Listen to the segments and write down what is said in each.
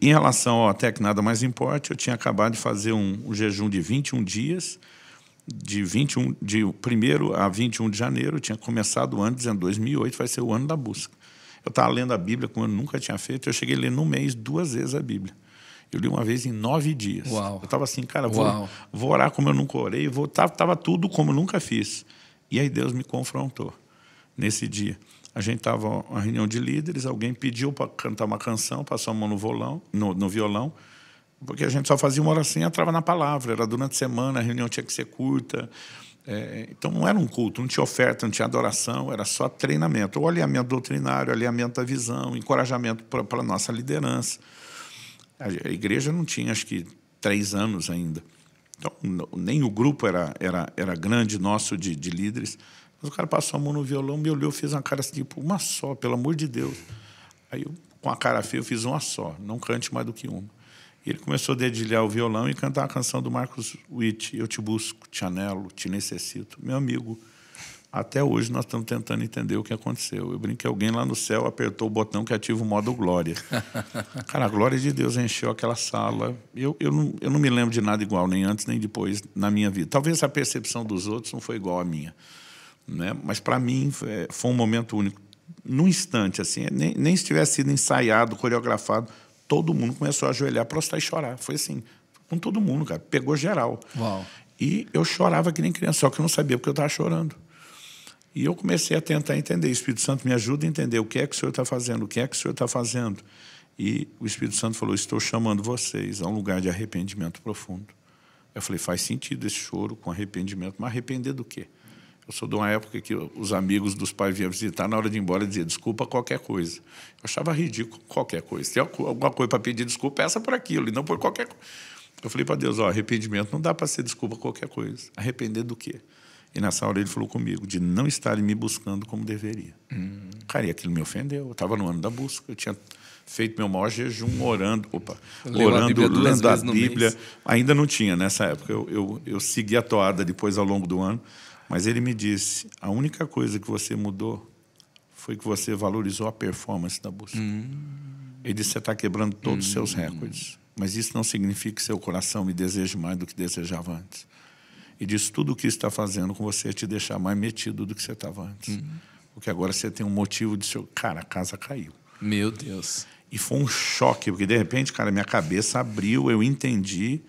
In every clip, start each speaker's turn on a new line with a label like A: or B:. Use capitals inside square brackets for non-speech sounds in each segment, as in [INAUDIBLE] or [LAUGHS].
A: Em relação ao Até Que Nada Mais Importe, eu tinha acabado de fazer um, um jejum de 21 dias, de 21 de 1 a 21 de janeiro, eu tinha começado o ano dizendo 2008 vai ser o ano da busca. Eu estava lendo a Bíblia como eu nunca tinha feito, eu cheguei a ler no mês duas vezes a Bíblia. Eu li uma vez em nove dias. Uau. Eu estava assim, cara, vou, vou, orar como eu nunca orei, estava tava tudo como eu nunca fiz. E aí Deus me confrontou nesse dia. A gente estava uma reunião de líderes, alguém pediu para cantar uma canção, passou a mão no, no, no violão, porque a gente só fazia uma oração assim e entrava na palavra. Era durante a semana, a reunião tinha que ser curta. É, então não era um culto, não tinha oferta, não tinha adoração, era só treinamento. O alinhamento doutrinário, alinhamento da visão, encorajamento para a nossa liderança. A, a, igreja não tinha, acho que, três anos ainda. Então, nem o grupo era, era, era grande nosso de, de líderes. Mas o cara passou a mão no violão, me olhou, fez uma cara assim, tipo, uma só, pelo amor de Deus. Aí eu, com a cara feia, eu fiz uma só, não cante mais do que uma. E ele começou a dedilhar o violão e cantar a canção do Marcos Witt, Eu Te Busco, Te Anelo, Te Necessito. Meu amigo, até hoje nós estamos tentando entender o que aconteceu. Eu brinquei, alguém lá no céu apertou o botão que ativa o modo glória. [LAUGHS] Cara, a glória de Deus encheu aquela sala. Eu, eu, não, eu não me lembro de nada igual, nem antes nem depois, na minha vida. Talvez a percepção dos outros não foi igual à minha. Né? Mas para mim foi, é, foi um momento único. Num instante, assim, é, nem, nem se tivesse sido ensaiado, coreografado, todo mundo começou a ajoelhar, prostrar e chorar. Foi assim, com todo mundo, cara. Pegou geral. Uau. E eu chorava que nem criança, só que eu não sabia porque eu estava chorando. E eu comecei a tentar entender. O Espírito Santo me ajuda a entender o que é que o Senhor está fazendo, o que é que o Senhor está fazendo. E o Espírito Santo falou: Estou chamando vocês a um lugar de arrependimento profundo. Eu falei: Faz sentido esse choro com arrependimento, mas arrepender do quê? Eu sou de uma época que os amigos dos pais vinham visitar, na hora de ir embora dizia desculpa qualquer coisa. Eu achava ridículo qualquer coisa. Tem alguma coisa para pedir desculpa, é essa por aquilo, e não por qualquer coisa. Eu falei para Deus, ó, arrependimento não dá para ser desculpa qualquer coisa. Arrepender do quê? E nessa hora ele falou comigo de não estarem me buscando como deveria. Hum. Cara, e aquilo me ofendeu. Eu estava no ano da busca, eu tinha feito meu maior jejum orando, opa, orando, a lendo a Bíblia. Ainda não tinha nessa época. Eu, eu, eu segui a toada depois ao longo do ano. Mas ele me disse: a única coisa que você mudou foi que você valorizou a performance da busca. Hum. Ele disse: você está quebrando todos os hum. seus recordes. Mas isso não significa que seu coração me deseje mais do que desejava antes e diz tudo o que está fazendo com você é te deixar mais metido do que você estava antes. Uhum. Porque agora você tem um motivo de seu. Cara, a casa caiu. Meu Deus. E foi um choque, porque de repente, cara, minha cabeça abriu, eu entendi.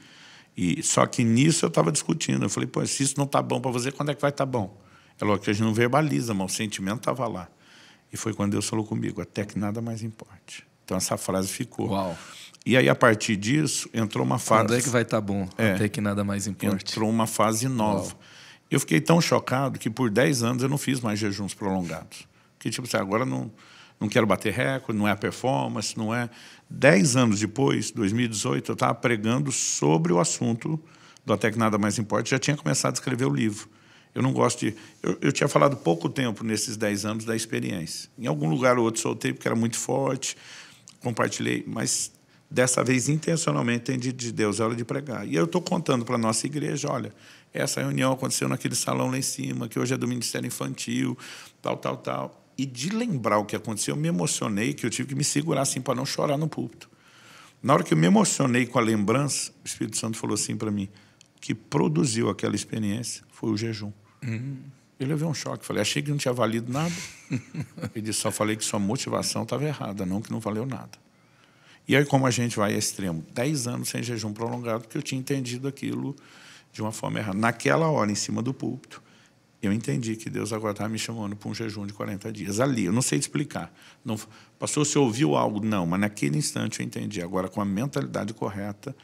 A: E só que nisso eu estava discutindo. Eu falei, pô, se isso não tá bom para você, quando é que vai estar tá bom? É logo que a gente não verbaliza, mas o sentimento estava lá. E foi quando Deus falou comigo, até que nada mais importe. Então essa frase ficou. Uau. E aí, a partir disso, entrou uma fase. Quando é que vai estar tá bom? É, Até que nada mais importa. Entrou uma fase nova. Uau. Eu fiquei tão chocado que por 10 anos eu não fiz mais jejuns prolongados. Porque, tipo assim, agora não, não quero bater recorde, não é a performance, não é. 10 anos depois, 2018, eu estava pregando sobre o assunto do Até que Nada Mais Importa, já tinha começado a escrever o livro. Eu não gosto de. Eu, eu tinha falado pouco tempo nesses 10 anos da experiência. Em algum lugar ou outro soltei, porque era muito forte, compartilhei, mas dessa vez intencionalmente tem de, de Deus, é hora de pregar. E eu estou contando para a nossa igreja, olha, essa reunião aconteceu naquele salão lá em cima, que hoje é do Ministério Infantil, tal, tal, tal. E de lembrar o que aconteceu, eu me emocionei, que eu tive que me segurar assim para não chorar no púlpito. Na hora que eu me emocionei com a lembrança, o Espírito Santo falou assim para mim: o que produziu aquela experiência foi o jejum. Uhum. Eu levei um choque. Falei, achei que não tinha valido nada. [LAUGHS] Ele disse, só falei que sua motivação estava errada, não que não valeu nada. E aí, como a gente vai a extremo? Dez anos sem jejum prolongado, porque eu tinha entendido aquilo de uma forma errada. Naquela hora, em cima do púlpito, eu entendi que Deus agora estava me chamando para um jejum de 40 dias. Ali, eu não sei explicar. Não, passou você ouviu algo? Não, mas naquele instante eu entendi. Agora, com a mentalidade correta,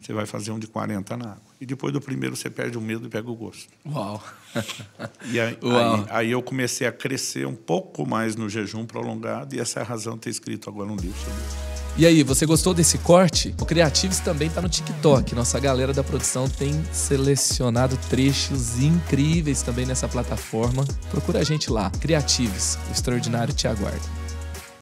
A: você vai fazer um de 40 na água. E depois do primeiro você perde o medo e pega o gosto. Uau! [LAUGHS] E aí, [LAUGHS] Uau. aí, aí eu comecei a crescer um pouco mais no jejum prolongado e essa é a razão de ter escrito agora um livro sobre isso. E aí, você gostou desse corte? O Creatives também está no TikTok. Nossa galera da produção tem selecionado trechos incríveis também nessa plataforma. Procura a gente lá. Creatives. O extraordinário te aguarda.